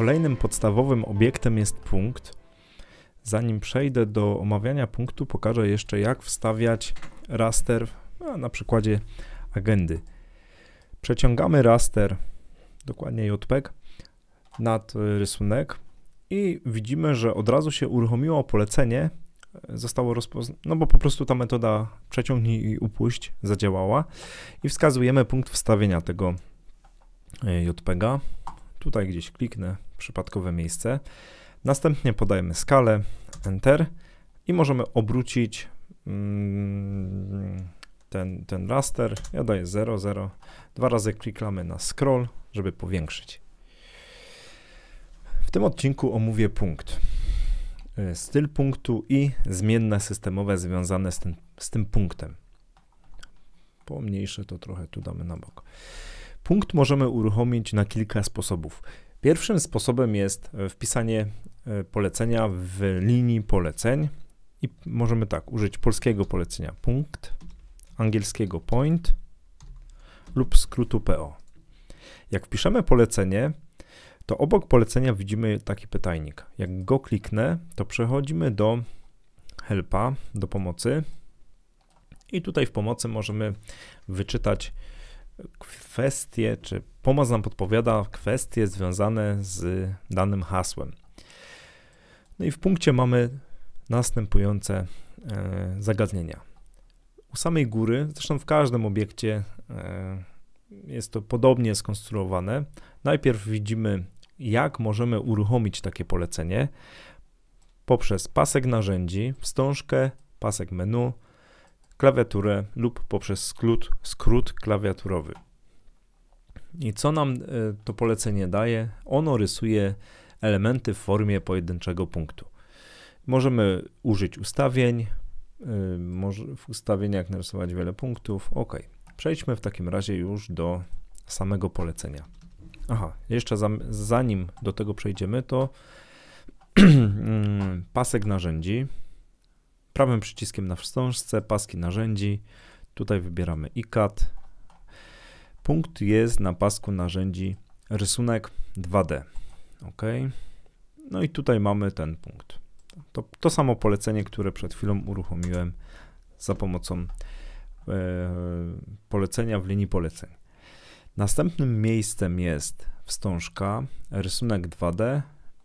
Kolejnym podstawowym obiektem jest punkt. Zanim przejdę do omawiania punktu, pokażę jeszcze jak wstawiać raster na przykładzie agendy. Przeciągamy raster, dokładnie JPEG, nad e, rysunek i widzimy, że od razu się uruchomiło polecenie, zostało rozpoznane, no bo po prostu ta metoda przeciągnij i upuść zadziałała i wskazujemy punkt wstawienia tego e, JPEGa. Tutaj gdzieś kliknę, przypadkowe miejsce. Następnie podajemy skalę, Enter i możemy obrócić mm, ten, ten raster. Ja daję 0, 0. Dwa razy klikamy na scroll, żeby powiększyć. W tym odcinku omówię punkt. E, styl punktu i zmienne systemowe związane z tym, z tym punktem. Pomniejsze to trochę tu damy na bok. Punkt możemy uruchomić na kilka sposobów. Pierwszym sposobem jest e, wpisanie e, polecenia w linii poleceń i możemy tak użyć polskiego polecenia punkt, angielskiego point lub skrótu PO. Jak wpiszemy polecenie, to obok polecenia widzimy taki pytajnik. Jak go kliknę, to przechodzimy do helpa, do pomocy i tutaj w pomocy możemy wyczytać kwestie, czy pomoc nam podpowiada kwestie związane z danym hasłem. No i w punkcie mamy następujące e, zagadnienia. U samej góry, zresztą w każdym obiekcie e, jest to podobnie skonstruowane. Najpierw widzimy, jak możemy uruchomić takie polecenie poprzez pasek narzędzi, wstążkę, pasek menu, klawiaturę lub poprzez skrót, skrót klawiaturowy. I co nam e, to polecenie daje? Ono rysuje elementy w formie pojedynczego punktu. Możemy użyć ustawień, e, może w ustawieniach narysować wiele punktów. Ok, przejdźmy w takim razie już do samego polecenia. Aha, jeszcze za, zanim do tego przejdziemy, to mm, pasek narzędzi prawym przyciskiem na wstążce, paski narzędzi. Tutaj wybieramy ICAT. Punkt jest na pasku narzędzi rysunek 2D. OK. No i tutaj mamy ten punkt. To, to samo polecenie, które przed chwilą uruchomiłem za pomocą e, polecenia w linii poleceń. Następnym miejscem jest wstążka, rysunek 2D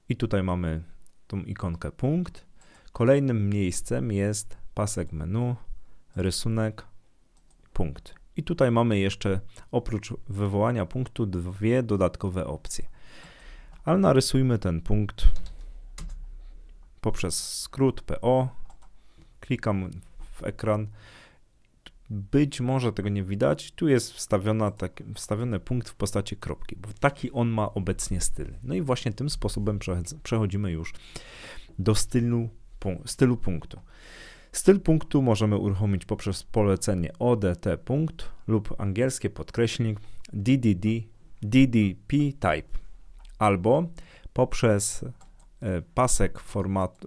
i tutaj mamy tą ikonkę punkt. Kolejnym miejscem jest pasek menu, rysunek, punkt. I tutaj mamy jeszcze oprócz wywołania punktu dwie dodatkowe opcje. Ale narysujmy ten punkt poprzez skrót PO. Klikam w ekran. Być może tego nie widać. Tu jest wstawiona, tak, wstawiony punkt w postaci kropki, bo taki on ma obecnie styl. No i właśnie tym sposobem przechodzimy już do stylu stylu punktu. Styl punktu możemy uruchomić poprzez polecenie odt punkt lub angielskie podkreśnik ddd ddp type albo poprzez e, pasek, format,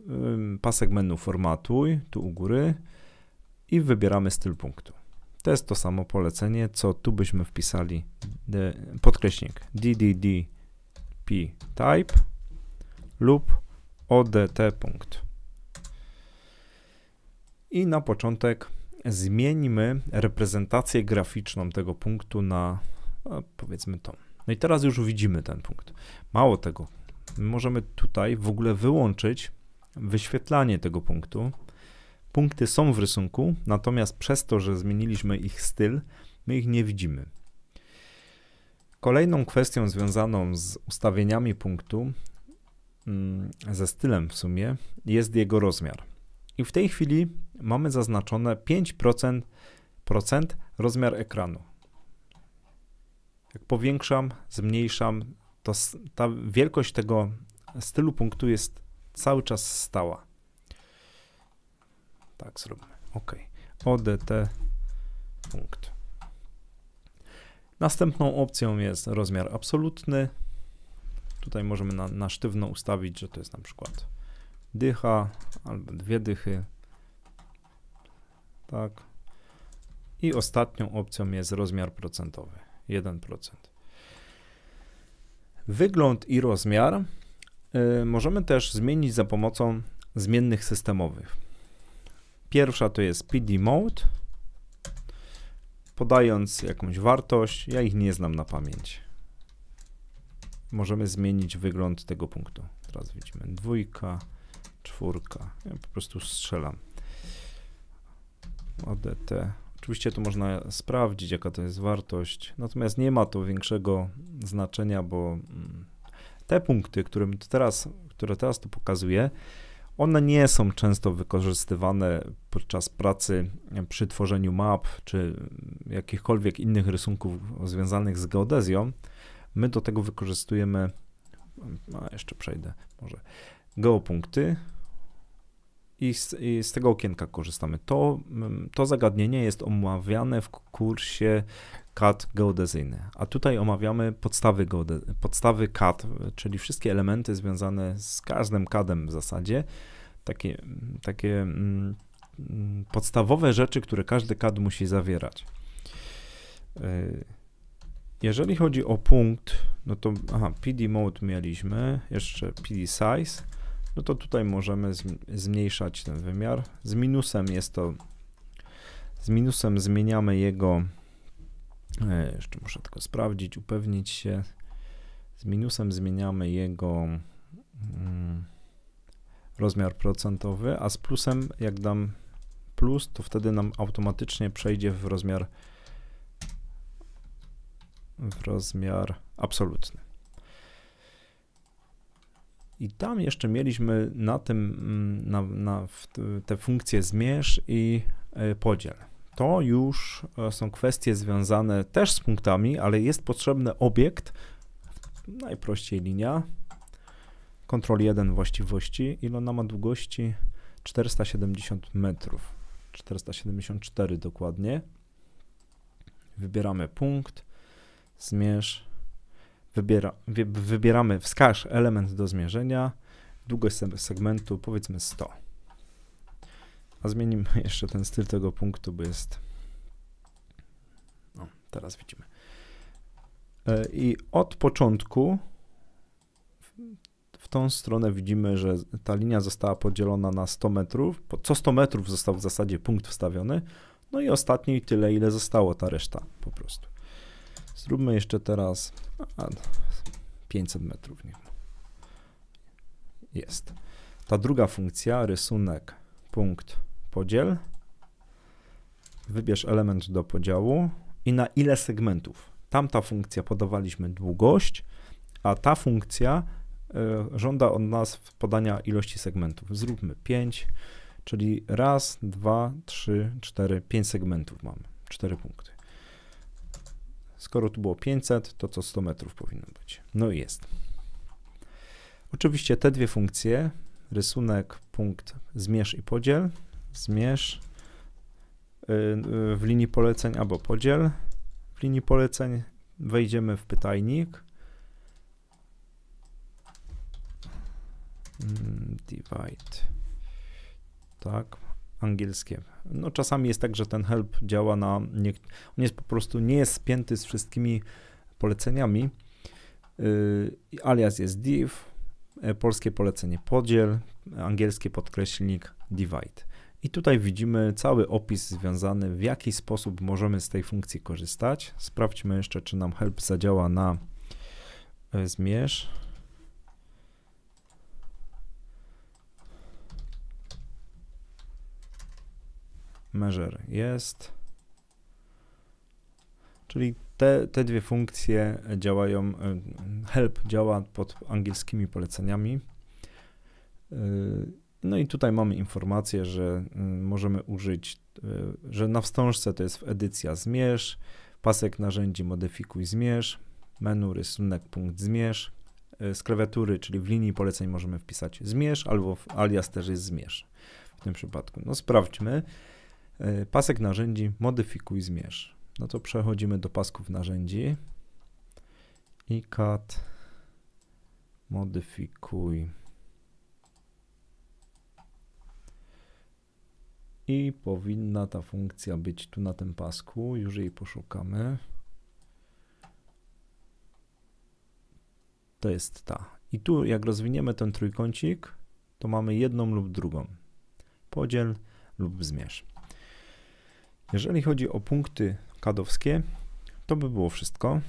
pasek menu formatuj tu u góry i wybieramy styl punktu. To jest to samo polecenie, co tu byśmy wpisali e, podkreśnik dddp type lub odt punkt. I na początek zmieńmy reprezentację graficzną tego punktu na e, powiedzmy to. No i teraz już widzimy ten punkt. Mało tego, możemy tutaj w ogóle wyłączyć wyświetlanie tego punktu. Punkty są w rysunku, natomiast przez to, że zmieniliśmy ich styl, my ich nie widzimy. Kolejną kwestią związaną z ustawieniami punktu, mm, ze stylem w sumie, jest jego rozmiar. I w tej chwili mamy zaznaczone 5% procent rozmiar ekranu. Jak powiększam, zmniejszam, to ta wielkość tego stylu punktu jest cały czas stała. Tak zrobimy. OK. ODT punkt. Następną opcją jest rozmiar absolutny. Tutaj możemy na, na sztywno ustawić, że to jest na przykład dycha albo dwie dychy. Tak. I ostatnią opcją jest rozmiar procentowy 1%. Wygląd i rozmiar y, możemy też zmienić za pomocą zmiennych systemowych. Pierwsza to jest PD mode, podając jakąś wartość. Ja ich nie znam na pamięć. Możemy zmienić wygląd tego punktu. Teraz widzimy dwójka, czwórka. Ja po prostu strzelam. ADT. Oczywiście tu można sprawdzić, jaka to jest wartość, natomiast nie ma to większego znaczenia, bo mm, te punkty, które teraz, które teraz tu pokazuję, one nie są często wykorzystywane podczas pracy przy tworzeniu map czy jakichkolwiek innych rysunków związanych z geodezją. My do tego wykorzystujemy, no jeszcze przejdę może, geopunkty, i z, i z, tego okienka korzystamy. To, mm, to zagadnienie jest omawiane w kursie CAD geodezyjny, a tutaj omawiamy podstawy, podstawy CAD, czyli wszystkie elementy związane z każdym CADem w zasadzie, takie, takie mm, mm podstawowe rzeczy, które każdy CAD musi zawierać. E, jeżeli chodzi o punkt, no to aha, PD mode mieliśmy, jeszcze PD size, no to tutaj możemy zmniejszać ten wymiar. Z minusem jest to, z minusem zmieniamy jego, e, jeszcze muszę tylko sprawdzić, upewnić się, z minusem zmieniamy jego mm, rozmiar procentowy, a z plusem jak dam plus, to wtedy nam automatycznie przejdzie w rozmiar w rozmiar absolutny. I tam jeszcze mieliśmy na tym, mm, na, na te funkcje zmierz i e, podziel. To już e, są kwestie związane też z punktami, ale jest potrzebny obiekt, najprościej linia, kontrol 1 właściwości, ile ona ma długości? 470 metrów, 474 dokładnie. Wybieramy punkt, zmierz, Wybiera, wybieramy wskaż element do zmierzenia, długość segmentu powiedzmy 100. A zmienimy jeszcze ten styl tego punktu, bo jest... teraz widzimy. E, I od początku w tą stronę widzimy, że ta linia została podzielona na 100 metrów. Co 100 metrów został w zasadzie punkt wstawiony. No i ostatniej tyle, ile zostało ta reszta po prostu. Zróbmy jeszcze teraz 500 metrów. Nie. Jest. Ta druga funkcja, rysunek punkt podziel. Wybierz element do podziału i na ile segmentów. Tamta funkcja podawaliśmy długość, a ta funkcja e, żąda od nas podania ilości segmentów. Zróbmy 5, czyli raz, dwa, trzy, cztery, pięć segmentów mamy, cztery punkty. Skoro tu było 500, to co 100 metrów powinno być. No i jest. Oczywiście te dwie funkcje, rysunek, punkt, zmierz i podziel, zmierz y, y, w linii poleceń albo podziel w linii poleceń, wejdziemy w pytajnik, mm, divide, tak, angielskie. No czasami jest tak, że ten help działa na, nie, on jest po prostu, nie jest spięty z wszystkimi poleceniami. Yy, alias jest div, e, polskie polecenie podziel, angielskie podkreślnik divide. I tutaj widzimy cały opis związany, w jaki sposób możemy z tej funkcji korzystać. Sprawdźmy jeszcze, czy nam help zadziała na e, zmierz. measure jest. Czyli te, te dwie funkcje działają, e, help działa pod angielskimi poleceniami. E, no i tutaj mamy informację, że mm, możemy użyć, e, że na wstążce to jest edycja zmierz, pasek narzędzi modyfikuj zmierz, menu rysunek punkt zmierz, z klawiatury, czyli w linii poleceń możemy wpisać zmierz albo alias też jest zmierz w tym przypadku. No sprawdźmy. E, pasek narzędzi modyfikuj zmierz. No to przechodzimy do pasków narzędzi i cut modyfikuj i powinna ta funkcja być tu na tym pasku, już jej poszukamy. To jest ta. I tu jak rozwiniemy ten trójkącik, to mamy jedną lub drugą. Podziel lub zmierz. Jeżeli chodzi o punkty kadowskie, to by było wszystko.